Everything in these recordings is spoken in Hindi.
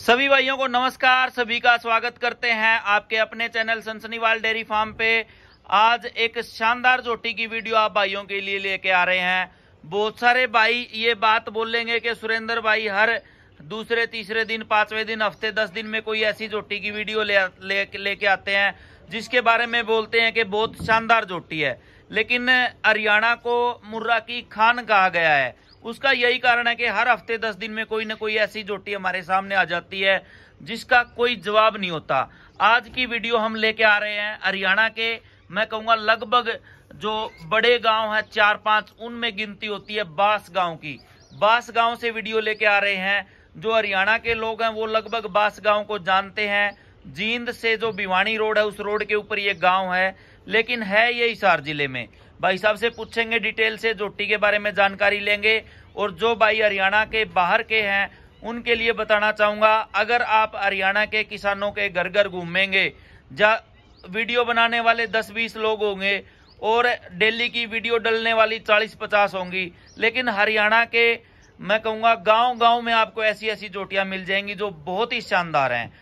सभी भाइयों को नमस्कार सभी का स्वागत करते हैं आपके अपने चैनल सनसनीवाल डेयरी फार्म पे आज एक शानदार झोटी की वीडियो आप भाइयों के लिए लेके आ रहे हैं बहुत सारे भाई ये बात बोलेंगे कि सुरेंद्र भाई हर दूसरे तीसरे दिन पांचवें दिन हफ्ते दस दिन में कोई ऐसी झोटी की वीडियो ले लेके ले, आते हैं जिसके बारे में बोलते हैं कि बहुत शानदार झोटी है लेकिन हरियाणा को मुर्रा की खान कहा गया है उसका यही कारण है कि हर हफ्ते दस दिन में कोई ना कोई ऐसी जोटी हमारे सामने आ जाती है जिसका कोई जवाब नहीं होता आज की वीडियो हम लेके आ रहे हैं हरियाणा के मैं कहूँगा लगभग जो बड़े गांव हैं चार पांच उनमें गिनती होती है बास गांव की बास गांव से वीडियो लेके आ रहे हैं जो हरियाणा के लोग हैं वो लगभग बास गांव को जानते हैं जींद से जो भिवानी रोड है उस रोड के ऊपर ये गांव है लेकिन है ये हिसार जिले में भाई साहब से पूछेंगे डिटेल से जोटी के बारे में जानकारी लेंगे और जो भाई हरियाणा के बाहर के हैं उनके लिए बताना चाहूँगा अगर आप हरियाणा के किसानों के घर घर घूमेंगे जा वीडियो बनाने वाले दस बीस लोग होंगे और डेली की वीडियो डलने वाली चालीस पचास होंगी लेकिन हरियाणा के मैं कहूँगा गांव गांव में आपको ऐसी ऐसी जोटियाँ मिल जाएंगी जो बहुत ही शानदार हैं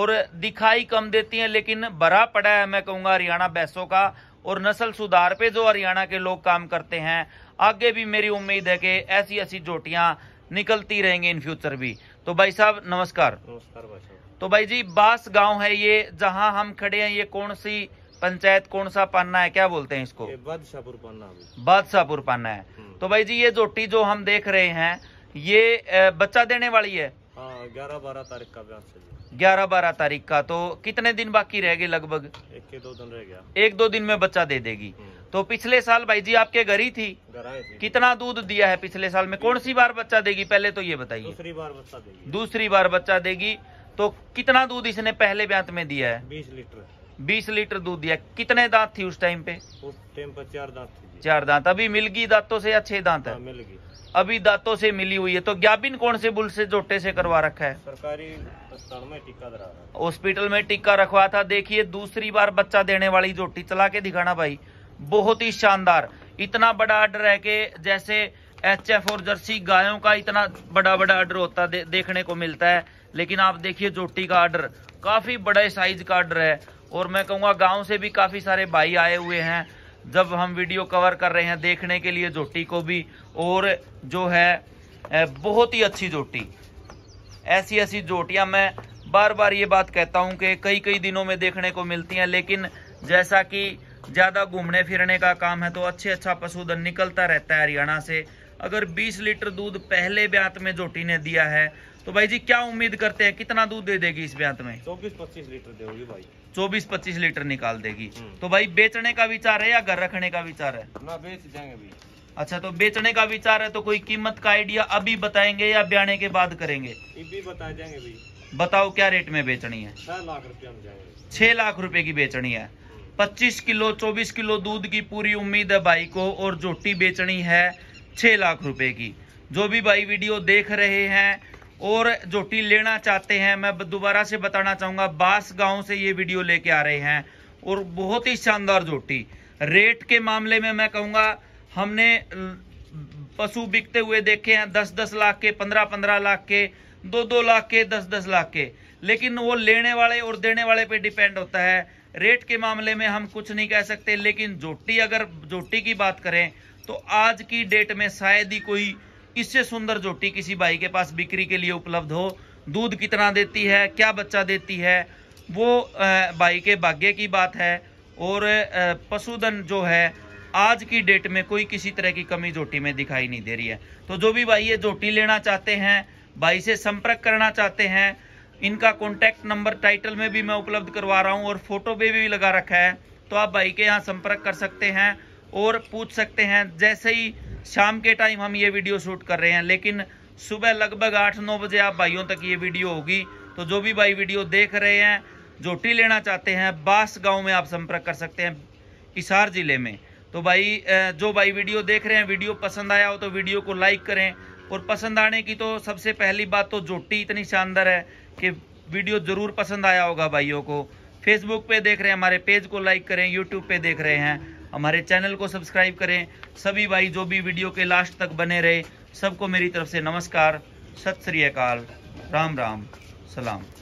और दिखाई कम देती हैं लेकिन भरा पड़ा है मैं कहूँगा हरियाणा बैसों का और नस्ल सुधार पे जो हरियाणा के लोग काम करते हैं आगे भी मेरी उम्मीद है कि ऐसी ऐसी जोटियाँ निकलती रहेंगी इन फ्यूचर भी तो भाई साहब नमस्कार नमस्कार भाई तो भाई जी बास गांव है ये जहां हम खड़े हैं ये कौन सी पंचायत कौन सा पाना है क्या बोलते हैं इसको बादशाहपुर पाना बादशाहपुर पाना है हम्म। तो भाई जी ये जोटी जो हम देख रहे हैं ये बच्चा देने वाली है हाँ, ग्यारह बारह तारीख का ब्याह ग्यारह बारह तारीख का तो कितने दिन बाकी रह गए लगभग एक दो दिन रह गया एक दो दिन में बच्चा दे देगी हम्म। तो पिछले साल भाई जी आपके घर ही थी कितना दूध दिया है पिछले साल में कौन सी बार बच्चा देगी पहले तो ये बताइए दूसरी बार बच्चा देगी दूसरी बार बच्चा देगी तो कितना दूध इसने पहले ब्यांत में दिया है बीस लीटर बीस लीटर दूध दिया कितने दांत थी उस टाइम पे उस टाइम पर चार दांत चार दांत अभी मिलगी दांतों से या छह दांत है हाँ, मिलगी अभी दांतों से मिली हुई है तो ज्ञापिन कौन से बुल से जोटे से करवा रखा है सरकारी अस्पताल में टीका हॉस्पिटल में टीका रखवा था देखिए दूसरी बार बच्चा देने वाली जोटी चला के दिखाना भाई बहुत ही शानदार इतना बड़ा आर्डर है के जैसे एच एफ और जर्सी गायों का इतना बड़ा बड़ा आर्डर होता दे, देखने को मिलता है लेकिन आप देखिए जोटी का आर्डर काफी बड़े साइज का आर्डर है और मैं कहूंगा गाँव से भी काफी सारे भाई आए हुए हैं जब हम वीडियो कवर कर रहे हैं देखने के लिए जोटी को भी और जो है बहुत ही अच्छी जोटी ऐसी ऐसी जोटियां मैं बार बार ये बात कहता हूँ कि कई कई दिनों में देखने को मिलती हैं लेकिन जैसा कि ज़्यादा घूमने फिरने का काम है तो अच्छे अच्छा पशुधन निकलता रहता है हरियाणा से अगर 20 लीटर दूध पहले ब्यात में जोटी ने दिया है तो भाई जी क्या उम्मीद करते हैं कितना दूध दे देगी इस ब्यात में चौबीस पच्चीस लीटर देगी भाई चौबीस पच्चीस लीटर निकाल देगी हम्म। तो भाई बेचने का विचार है या घर रखने का विचार है ना बेच जाएंगे भी। अच्छा तो बेचने का विचार है तो कोई कीमत का आइडिया अभी बताएंगे या ब्याने के बाद करेंगे बता जाएंगे बताओ क्या रेट में बेचनी है छह लाख रुपया छह लाख रुपए की बेचनी है 25 किलो 24 किलो दूध की पूरी उम्मीद है भाई को और जोटी बेचनी है छः लाख रुपए की जो भी भाई वीडियो देख रहे हैं और जोटी लेना चाहते हैं मैं दोबारा से बताना चाहूँगा बास गांव से ये वीडियो लेके आ रहे हैं और बहुत ही शानदार जोटी रेट के मामले में मैं कहूँगा हमने पशु बिकते हुए देखे हैं दस दस लाख के पंद्रह पंद्रह लाख के दो दो लाख के दस दस लाख के लेकिन वो लेने वाले और देने वाले पे डिपेंड होता है रेट के मामले में हम कुछ नहीं कह सकते लेकिन जोटी अगर जोटी की बात करें तो आज की डेट में शायद ही कोई इससे सुंदर जोटी किसी भाई के पास बिक्री के लिए उपलब्ध हो दूध कितना देती है क्या बच्चा देती है वो भाई के भाग्य की बात है और पशुधन जो है आज की डेट में कोई किसी तरह की कमी जोटी में दिखाई नहीं दे रही है तो जो भी भाई ये जोटी लेना चाहते हैं भाई से संपर्क करना चाहते हैं इनका कॉन्टैक्ट नंबर टाइटल में भी मैं उपलब्ध करवा रहा हूँ और फोटो पे भी लगा रखा है तो आप भाई के यहाँ संपर्क कर सकते हैं और पूछ सकते हैं जैसे ही शाम के टाइम हम ये वीडियो शूट कर रहे हैं लेकिन सुबह लगभग आठ नौ बजे आप भाइयों तक ये वीडियो होगी तो जो भी भाई वीडियो देख रहे हैं जोटी लेना चाहते हैं बास गांव में आप संपर्क कर सकते हैं इसार ज़िले में तो भाई जो भाई वीडियो देख रहे हैं वीडियो पसंद आया हो तो वीडियो को लाइक करें और पसंद आने की तो सबसे पहली बात तो जोटी इतनी शानदार है कि वीडियो ज़रूर पसंद आया होगा भाइयों को फेसबुक पे देख रहे हैं हमारे पेज को लाइक करें यूट्यूब पे देख रहे हैं हमारे चैनल को सब्सक्राइब करें सभी भाई जो भी वीडियो के लास्ट तक बने रहे सबको मेरी तरफ से नमस्कार सत श्री अकाल राम राम सलाम